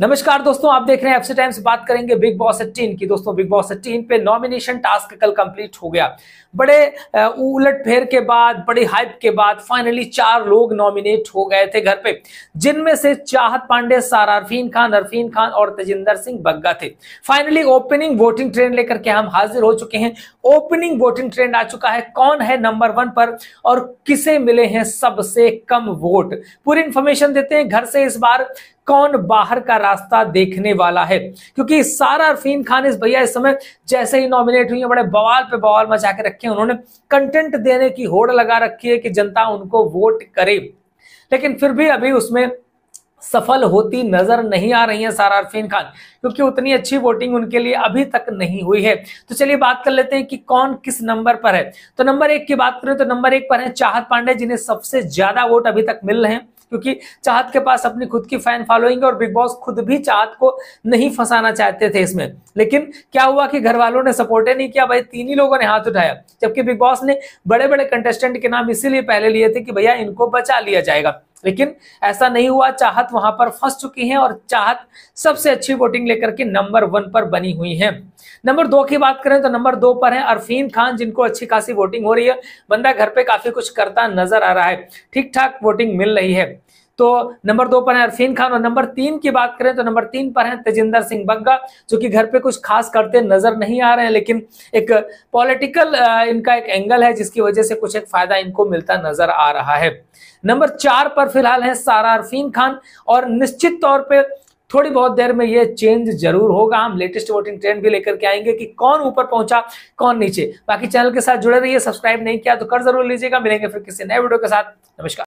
नमस्कार दोस्तों आप देख रहे हैं एफसी टाइम्स बात करेंगे बिग बॉस 18 की दोस्तों बिग बॉस 18 पे नॉमिनेशन टास्क कल कंप्लीट हो गया बड़े उलट फेर के बाद बड़ी हाइप के बाद फाइनली चार लोग नॉमिनेट हो गए थे घर पे जिनमें से चाहत पांडे सारारफीन खान अरफीन खान और तेजिंदर सिंह बग्गा थे फाइनली ओपनिंग वोटिंग ट्रेंड लेकर के हम हाजिर हो चुके हैं ओपनिंग वोटिंग ट्रेंड आ चुका है कौन है नंबर वन पर और किसे मिले हैं सबसे कम वोट पूरी इंफॉर्मेशन देते हैं घर से इस बार कौन बाहर का रास्ता देखने वाला है क्योंकि सारा अरफीन खान इस भैया इस समय जैसे ही नॉमिनेट हुई है बड़े बवाल पे बवाल मचा के रखे हैं उन्होंने कंटेंट देने की होड़ लगा रखी है कि जनता उनको वोट करे लेकिन फिर भी अभी उसमें सफल होती नजर नहीं आ रही है सारा अरफीन खान क्योंकि उतनी अच्छी वोटिंग उनके लिए अभी तक नहीं हुई है तो चलिए बात कर लेते हैं कि कौन किस नंबर पर है तो नंबर एक की बात करें तो नंबर एक पर है चाहत पांडे जिन्हें सबसे ज्यादा वोट अभी तक मिल रहे हैं क्योंकि चाहत के पास अपनी खुद की फैन फॉलोइंग और बिग बॉस खुद भी चाहत को नहीं फंसाना चाहते थे इसमें लेकिन क्या हुआ कि घर वालों ने सपोर्ट ही नहीं किया भाई तीन ही लोगों ने हाथ उठाया जबकि बिग बॉस ने बड़े बड़े कंटेस्टेंट के नाम इसीलिए पहले लिए थे कि भैया इनको बचा लिया जाएगा लेकिन ऐसा नहीं हुआ चाहत वहां पर फंस चुकी है और चाहत सबसे अच्छी वोटिंग लेकर के नंबर वन पर बनी हुई है नंबर दो की बात करें तो नंबर दो पर है अरफीन खान जिनको अच्छी खासी वोटिंग हो रही है बंदा घर पे काफी कुछ करता नजर आ रहा है ठीक ठाक वोटिंग मिल रही है तो नंबर दो पर है अरफीन खान और नंबर तीन की बात करें तो नंबर तीन पर है तेजिंदर सिंह बग्गा जो कि घर पे कुछ खास करते नजर नहीं आ रहे हैं लेकिन एक पॉलिटिकल इनका एक एंगल है जिसकी वजह से कुछ एक फायदा इनको मिलता नजर आ रहा है नंबर चार पर फिलहाल है सारा अरफीन खान और निश्चित तौर पर थोड़ी बहुत देर में ये चेंज जरूर होगा हम लेटेस्ट वोटिंग ट्रेंड भी लेकर के आएंगे कि कौन ऊपर पहुंचा कौन नीचे बाकी चैनल के साथ जुड़े रहिए सब्सक्राइब नहीं किया तो कर जरूर लीजिएगा मिलेंगे फिर किसी नए वीडियो के साथ नमस्कार